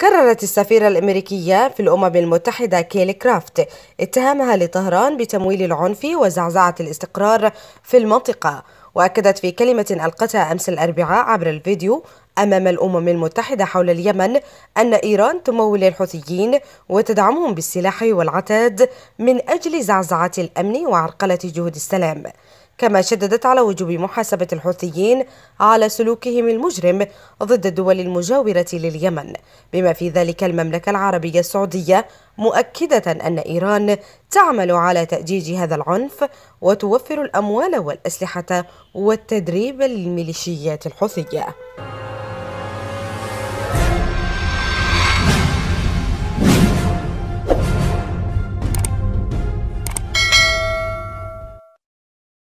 كررت السفيرة الأمريكية في الأمم المتحدة كيلي كرافت اتهامها لطهران بتمويل العنف وزعزعة الاستقرار في المنطقة وأكدت في كلمة ألقتها أمس الأربعاء عبر الفيديو أمام الأمم المتحدة حول اليمن أن إيران تمول الحوثيين وتدعمهم بالسلاح والعتاد من أجل زعزعة الأمن وعرقلة جهود السلام كما شددت على وجوب محاسبة الحوثيين على سلوكهم المجرم ضد الدول المجاورة لليمن بما في ذلك المملكة العربية السعودية مؤكدة أن إيران تعمل على تأجيج هذا العنف وتوفر الأموال والأسلحة والتدريب للميليشيات الحوثية